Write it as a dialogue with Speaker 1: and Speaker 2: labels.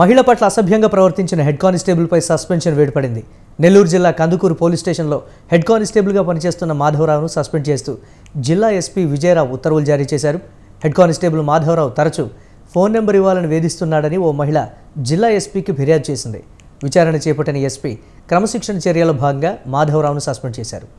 Speaker 1: మహిళ పట్ల అసభ్యంగా ప్రవర్తించిన హెడ్ కానిస్టేబుల్పై సస్పెన్షన్ వేడిపడింది నెల్లూరు జిల్లా కందుకూరు పోలీస్ స్టేషన్లో హెడ్ కానిస్టేబుల్గా పనిచేస్తున్న మాధవరావును సస్పెండ్ చేస్తూ జిల్లా ఎస్పీ విజయరావు ఉత్తర్వులు జారీ చేశారు హెడ్ కానిస్టేబుల్ మాధవరావు తరచూ ఫోన్ నెంబర్ ఇవ్వాలని వేధిస్తున్నాడని ఓ మహిళ జిల్లా ఎస్పీకి ఫిర్యాదు చేసింది విచారణ చేపట్టిన ఎస్పీ క్రమశిక్షణ చర్యల భాగంగా మాధవరావును సస్పెండ్ చేశారు